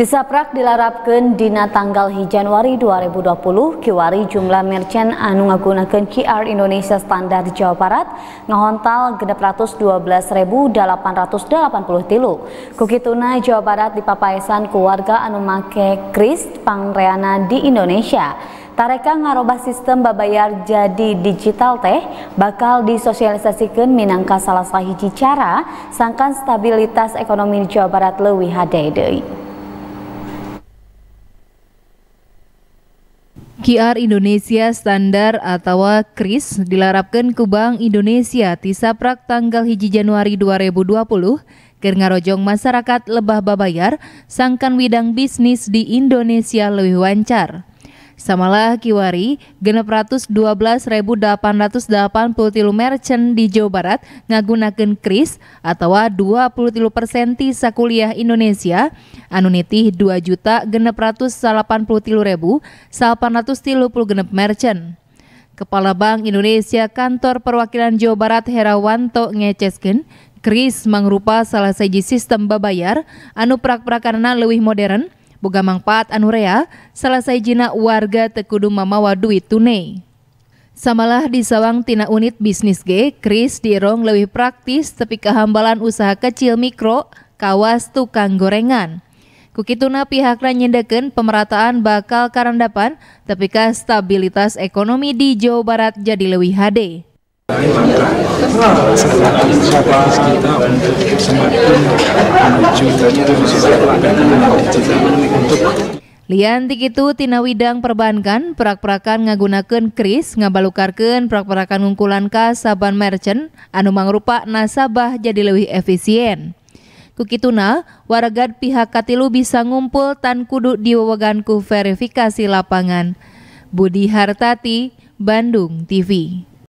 Tisaprak dilarapkan dina tanggal hiji Januari 2020 kiwari jumlah merchant anu ngagunakan QR Indonesia Standar Jawa Barat ngehontal 612.880 tilu. Kukituna Jawa Barat dipapaisan keluarga anu make kris pangreana di Indonesia. Tareka ngarobah sistem babayar jadi digital teh bakal disosialisasikan minangka salah sahiji cara sangkan stabilitas ekonomi Jawa Barat lewi hadai deui. QR Indonesia Standar atau KRIS dilarapkan ke Bank Indonesia tisaprak tanggal hiji Januari 2020 karena ngarojong masyarakat lebah babayar sangkan widang bisnis di Indonesia lebih wancar. Samalah Kiwari, genep ratus dua belas delapan delapan ratus puluh tilu merchant di Jawa Barat ngagunakan kris atau 20 tilu persen ti sakuliah Indonesia, anu nitih 2 juta genep ratus puluh tilu delapan ratus tilu puluh genep merchant. Kepala Bank Indonesia Kantor Perwakilan Jawa Barat Herawanto ngecesken, kris mengrupa salah seji sistem babayar anu prak-prakarna lebih modern, boga mangpaat Anurea selesai jina warga tekudu mamawa duit tunai. Samalah di sawang tina unit bisnis G, Kris dirong lebih praktis tapi kehambalan usaha kecil mikro kawas tukang gorengan. Kukituna pihaknya nyendekan pemerataan bakal karandapan, tapi stabilitas ekonomi di Jawa Barat jadi lebih HD. Lian kita untuk semakin menuju untuk itu tina widang perbankan, perak-perakan ngagunakan kris, ngabalukarkan perak-perakan ngungkulan ka saban merchant, anu mangrupa nasabah jadi lebih efisien. Kukituna, warga pihak katilu bisa ngumpul tan kudu di verifikasi lapangan. Budi Hartati, Bandung TV.